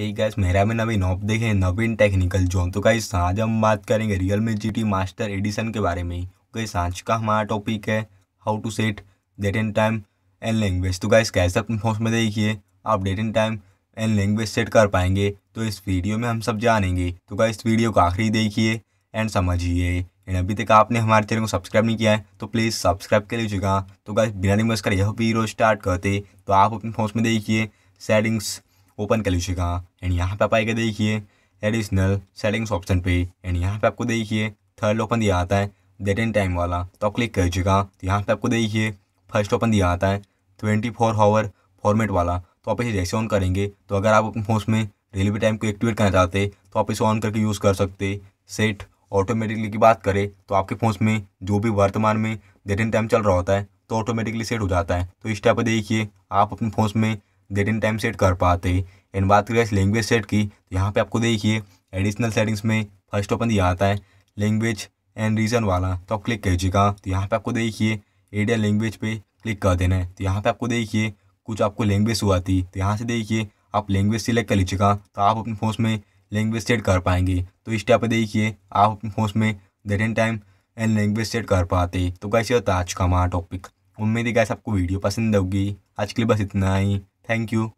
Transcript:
एक गैस मेरा में नवीन ऑप देखें नवीन टेक्निकल जोन तो गाइस आज हम बात करेंगे Realme G master edition के बारे में ही तो गाइस आज का हमारा टॉपिक है how to set date and time and language तो गाइस कैसे अपने फोन में देखिए आप date and time and language set कर पाएंगे तो इस वीडियो में हम सब जानेंगे तो इस वीडियो को आखिरी देखिए एंड समझिए एंड अभी तक आपने हमारे चैनल को सब्सक्राइब नहीं किया है तो प्लीज़ सब्सक्राइब कर लीजिएगा तो गाइस बिना बस कर यह वीडियो स्टार्ट करते तो आप अपने फोन में देखिए सेटिंग्स ओपन कर लीजिएगा एंड यहाँ पे आप आएगा देखिए एडिशनल सेटिंग्स ऑप्शन पे एंड यहाँ पे आपको देखिए थर्ड ओपन दिया आता है डेट एंड टाइम वाला तो आप क्लिक लीजिएगा तो यहाँ पे आपको देखिए फर्स्ट ओपन दिया आता है ट्वेंटी फोर आवर फॉर्मेट वाला तो आप इसे जैसे ऑन करेंगे तो अगर आप अपने फोन में डिलीवरी टाइम को एक्टिवेट करना चाहते तो आप इसे ऑन करके यूज़ कर सकते सेट ऑटोमेटिकली की बात करें तो आपके फोन में जो भी वर्तमान में डेट एंड टाइम चल रहा होता है तो ऑटोमेटिकली सेट हो जाता है तो इस टाइप पर देखिए आप अपने फोन में डेट एंड टाइम सेट कर पाते एंड बात करें लैंग्वेज सेट की तो यहाँ पे आपको देखिए एडिशनल सेटिंग्स में फर्स्ट ओपन दिया आता है लैंग्वेज एंड रीजन वाला तो आप क्लिक कीजिएगा तो यहाँ पे आपको देखिए एडिया लैंग्वेज पे क्लिक कर देना है तो यहाँ पे आपको देखिए कुछ आपको लैंग्वेज हुआ थी तो यहाँ से देखिए आप लैंग्वेज सिलेक्ट कर लीजिएगा तो आप अपने फ़ोन में लैंग्वेज सेट कर पाएंगे तो इस टाइप पर देखिए आप अपने फ़ोन में date and time and language set कर पाते तो कैसे होता आज का हमारा टॉपिक उम्मीद है कैसे आपको वीडियो पसंद होगी आज के लिए बस इतना ही Thank you.